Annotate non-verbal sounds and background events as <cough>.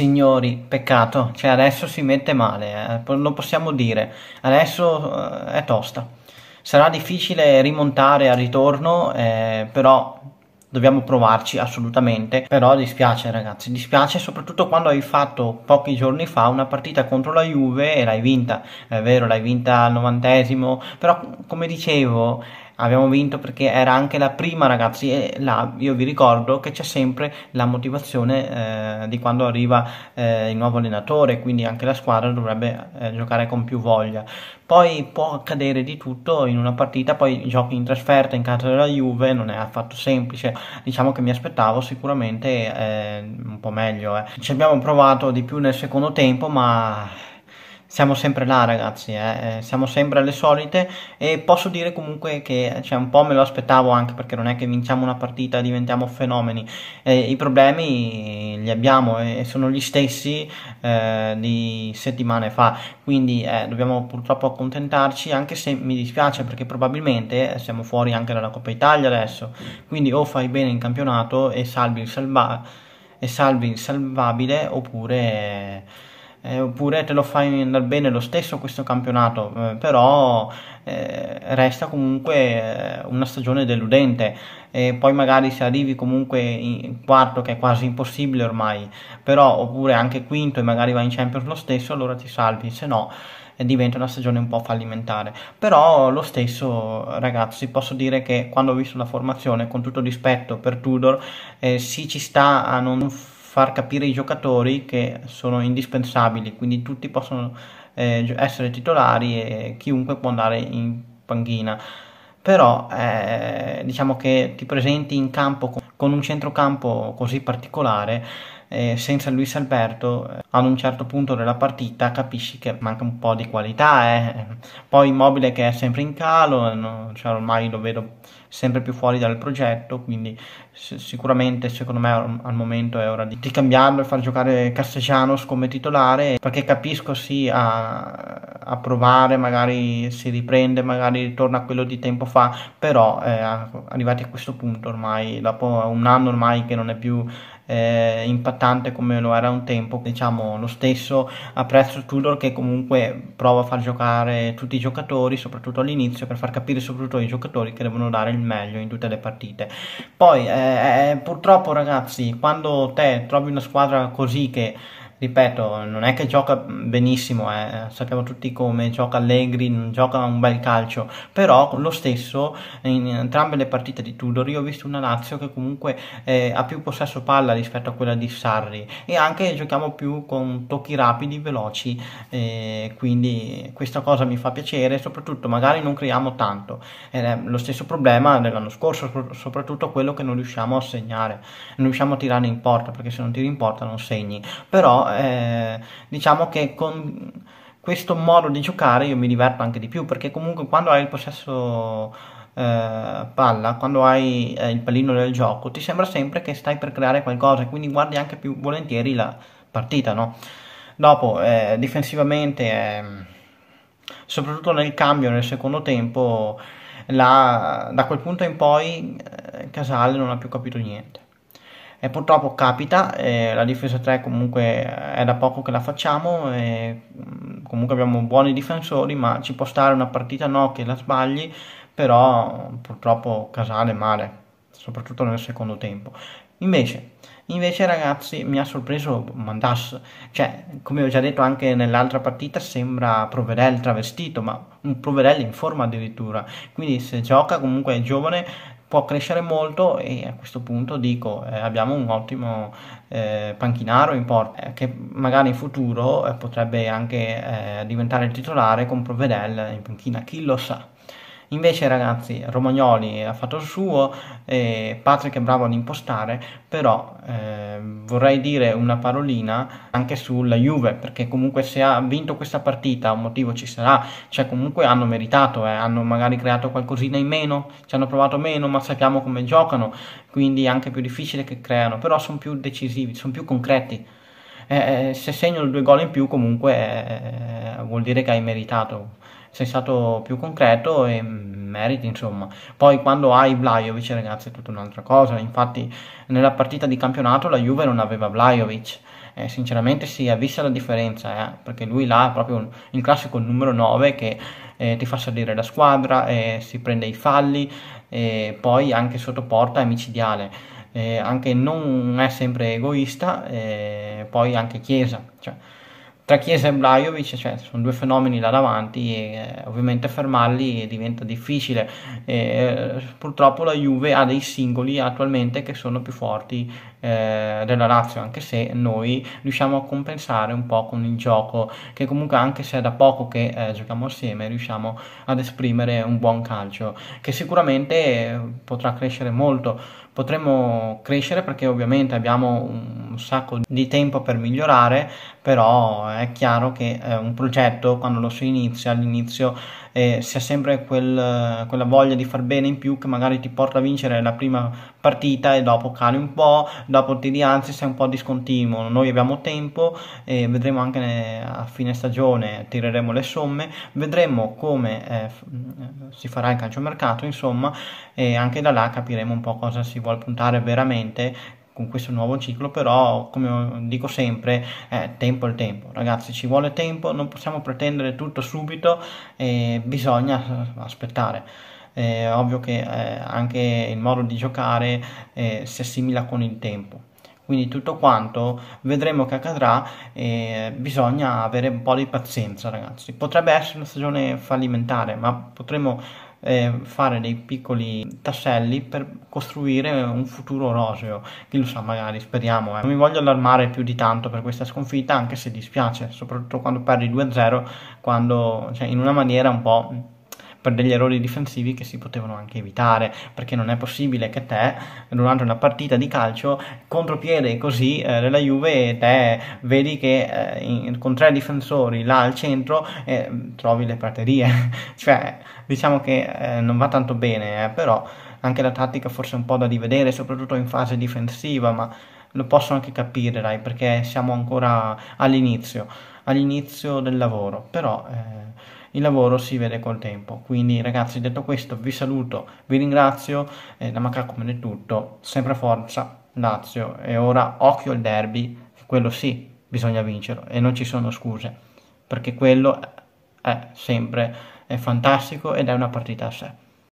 signori, peccato, cioè adesso si mette male, eh. lo possiamo dire, adesso eh, è tosta. Sarà difficile rimontare al ritorno, eh, però dobbiamo provarci assolutamente, però dispiace ragazzi, dispiace soprattutto quando hai fatto pochi giorni fa una partita contro la Juve e l'hai vinta, è vero l'hai vinta al novantesimo, però come dicevo abbiamo vinto perché era anche la prima ragazzi e là io vi ricordo che c'è sempre la motivazione eh, di quando arriva eh, il nuovo allenatore quindi anche la squadra dovrebbe eh, giocare con più voglia poi può accadere di tutto in una partita poi giochi in trasferta in casa della Juve non è affatto semplice diciamo che mi aspettavo sicuramente eh, un po' meglio eh. ci abbiamo provato di più nel secondo tempo ma siamo sempre là ragazzi, eh. eh? siamo sempre alle solite e posso dire comunque che cioè, un po' me lo aspettavo anche perché non è che vinciamo una partita e diventiamo fenomeni, eh, i problemi li abbiamo e sono gli stessi eh, di settimane fa, quindi eh, dobbiamo purtroppo accontentarci anche se mi dispiace perché probabilmente eh, siamo fuori anche dalla Coppa Italia adesso, quindi o fai bene in campionato e salvi il, salva- e salvi il salvabile oppure eh, oppure te lo fai andare bene lo stesso questo campionato, eh, però eh, resta comunque eh, una stagione deludente. E poi magari se arrivi comunque in quarto, che è quasi impossibile ormai, però oppure anche quinto e magari vai in Champions lo stesso, allora ti salvi, se no eh, diventa una stagione un po' fallimentare. Però lo stesso, ragazzi, posso dire che quando ho visto la formazione, con tutto rispetto per Tudor, eh, si ci sta a non far capire ai giocatori che sono indispensabili, quindi tutti possono eh, essere titolari e chiunque può andare in panchina. Però eh, diciamo che ti presenti in campo con un centrocampo così particolare eh, senza Luis Alberto eh, ad un certo punto della partita capisci che manca un po' di qualità. Eh. Poi Immobile che è sempre in calo, no? cioè, ormai lo vedo sempre più fuori dal progetto, quindi sicuramente secondo me al momento è ora di, di cambiarlo e far giocare Castellanos come titolare perché capisco sì a, a, provare magari si riprende magari ritorna a quello di tempo fa però eh, arrivati a questo punto ormai dopo un anno ormai che non è più eh, impattante come lo era un tempo. Diciamo lo stesso apprezzo Tudor che comunque prova a far giocare tutti i giocatori, soprattutto all'inizio, per far capire soprattutto ai giocatori che devono dare il meglio in tutte le partite. Poi eh, eh purtroppo ragazzi, quando te trovi una squadra così che ripeto, non è che gioca benissimo, eh. sappiamo tutti come gioca Allegri, non gioca un bel calcio, però lo stesso in entrambe le partite di Tudor io ho visto una Lazio che comunque eh, ha più possesso palla rispetto a quella di Sarri e anche giochiamo più con tocchi rapidi, veloci, eh, quindi questa cosa mi fa piacere, soprattutto magari non creiamo tanto, è eh, lo stesso problema dell'anno scorso, soprattutto quello che non riusciamo a segnare, non riusciamo a tirare in porta perché se non tiri in porta non segni, però eh, diciamo che con questo modo di giocare io mi diverto anche di più perché comunque quando hai il possesso eh, palla, quando hai eh, il pallino del gioco, ti sembra sempre che stai per creare qualcosa e quindi guardi anche più volentieri la partita, no? Dopo, eh, difensivamente, ehm, soprattutto nel cambio nel secondo tempo, la, da quel punto in poi eh, Casale non ha più capito niente e purtroppo capita, eh, la difesa 3 comunque eh, è da poco che la facciamo, eh, comunque abbiamo buoni difensori, ma ci può stare una partita no che la sbagli, però purtroppo Casale male, soprattutto nel secondo tempo. Invece, invece ragazzi mi ha sorpreso Mandas, cioè come ho già detto anche nell'altra partita sembra Proverel travestito, ma un Proverel in forma addirittura, quindi se gioca comunque è giovane può crescere molto e a questo punto dico eh, abbiamo un ottimo eh, panchinaro in porta eh, che magari in futuro eh, potrebbe anche eh, diventare il titolare con Provedel in panchina, chi lo sa. Invece ragazzi, Romagnoli ha fatto il suo, eh, Patrick è bravo ad impostare, però eh, vorrei dire una parolina anche sulla Juve, perché comunque se ha vinto questa partita un motivo ci sarà, cioè comunque hanno meritato, eh, hanno magari creato qualcosina in meno, ci hanno provato meno, ma sappiamo come giocano, quindi è anche più difficile che creano, però sono più decisivi, sono più concreti. Eh, eh se segnano due gol in più comunque eh, vuol dire che hai meritato sei stato più concreto e meriti insomma. Poi quando hai Vlaovic ragazzi è tutta un'altra cosa, infatti nella partita di campionato la Juve non aveva Vlaovic. Eh, sinceramente si è vista la differenza eh, perché lui là è proprio il classico numero 9 che eh, ti fa salire la squadra, eh, si prende i falli e poi anche sotto porta è micidiale. Eh, anche non è sempre egoista, eh, poi anche Chiesa. Cioè, tra Chiesa e Blajovic cioè, sono due fenomeni là davanti e eh, ovviamente fermarli diventa difficile e, eh, purtroppo la Juve ha dei singoli attualmente che sono più forti eh, della Lazio anche se noi riusciamo a compensare un po' con il gioco che comunque anche se è da poco che eh, giochiamo assieme riusciamo ad esprimere un buon calcio che sicuramente eh, potrà crescere molto potremmo crescere perché ovviamente abbiamo un sacco di tempo per migliorare, però è chiaro che eh, un progetto quando lo si inizia all'inizio eh, si ha sempre quel, quella voglia di far bene in più che magari ti porta a vincere la prima partita e dopo cali un po', dopo ti rialzi, sei un po' discontinuo. Noi abbiamo tempo e vedremo anche ne, eh, a fine stagione, tireremo le somme, vedremo come eh, eh, si farà il calciomercato, insomma, e anche da là capiremo un po' cosa si vuole vuole puntare veramente con questo nuovo ciclo, però come dico sempre, eh, tempo il tempo, ragazzi, ci vuole tempo, non possiamo pretendere tutto subito, eh, bisogna aspettare. è ovvio che eh, anche il modo di giocare si assimila con il tempo. Quindi tutto quanto vedremo che accadrà bisogna avere un po' di pazienza ragazzi. Potrebbe essere una stagione fallimentare, ma potremo eh, fare dei piccoli tasselli per costruire un futuro roseo. Chi lo sa, magari, speriamo. Eh. Non mi voglio allarmare più di tanto per questa sconfitta, anche se dispiace, soprattutto quando perdi 2-0, quando, cioè, in una maniera un po' per degli errori difensivi che si potevano anche evitare, perché non è possibile che te durante una partita di calcio contropiede così eh, della Juve e te vedi che eh, in, con tre difensori là al centro eh, trovi le praterie, <laughs> cioè diciamo che eh, non va tanto bene, eh, però anche la tattica forse è un po' da rivedere, soprattutto in fase difensiva, ma lo posso anche capire, dai, perché siamo ancora all'inizio, all'inizio del lavoro, però eh, il lavoro si vede col tempo. Quindi ragazzi, detto questo, vi saluto, vi ringrazio, eh, da Macacomune è tutto, sempre forza Lazio e ora occhio al derby, quello sì, bisogna vincerlo e non ci sono scuse, perché quello è sempre è fantastico ed è una partita a sé.